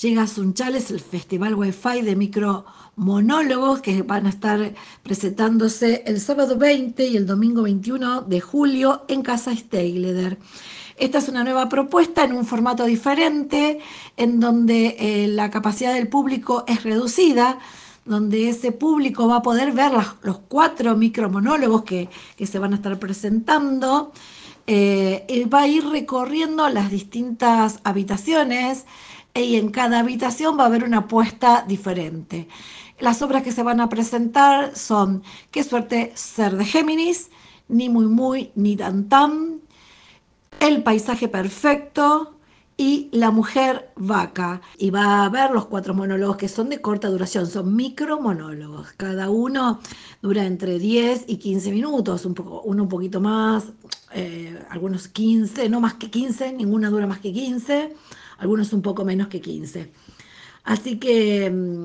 llega a Sunchales el Festival Wi-Fi de micromonólogos que van a estar presentándose el sábado 20 y el domingo 21 de julio en Casa Steigleder. Esta es una nueva propuesta en un formato diferente, en donde eh, la capacidad del público es reducida, donde ese público va a poder ver los cuatro micromonólogos que, que se van a estar presentando. Eh, va a ir recorriendo las distintas habitaciones y en cada habitación va a haber una apuesta diferente. Las obras que se van a presentar son Qué suerte ser de Géminis, Ni muy muy ni tan tan, El paisaje perfecto y La mujer vaca. Y va a haber los cuatro monólogos que son de corta duración, son micro monólogos. Cada uno dura entre 10 y 15 minutos, un poco, uno un poquito más, eh, algunos 15, no más que 15, ninguna dura más que 15 algunos un poco menos que 15. Así que mm,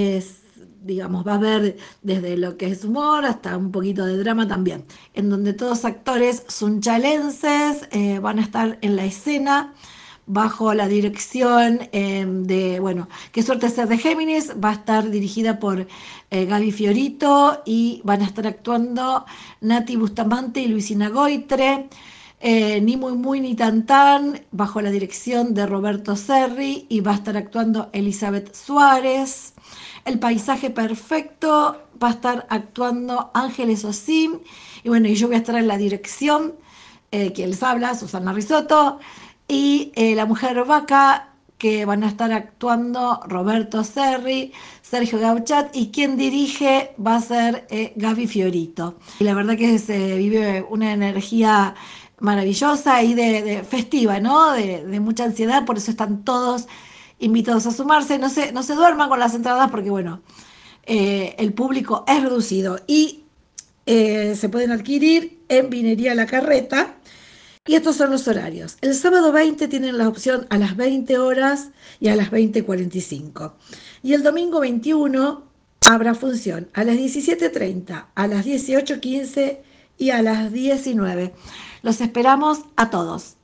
es, digamos, va a haber desde lo que es humor hasta un poquito de drama también, en donde todos actores sunchalenses eh, van a estar en la escena bajo la dirección em, de, bueno, qué suerte ser de Géminis, va a estar dirigida por eh, Gaby Fiorito y van a estar actuando Nati Bustamante y Luisina Goitre. Eh, ni Muy Muy Ni Tan Tan, bajo la dirección de Roberto Serri, y va a estar actuando Elizabeth Suárez. El Paisaje Perfecto, va a estar actuando Ángeles Osim, y bueno, y yo voy a estar en la dirección, eh, que quien les habla, Susana Risotto, y eh, La Mujer Vaca, que van a estar actuando Roberto Serri, Sergio Gauchat y quien dirige va a ser Gaby Fiorito. Y la verdad que se vive una energía maravillosa y de, festiva, ¿no? De, mucha ansiedad, por eso están todos invitados a sumarse. No se, no se duerman con las entradas porque, bueno, eh, el público es reducido y eh, se pueden adquirir en Vinería La Carreta. Y estos son los horarios. El sábado 20 tienen la opción a las 20 horas y a las 20.45. Y el domingo 21 habrá función a las 17.30, a las 18.15 y a las 19. Los esperamos a todos.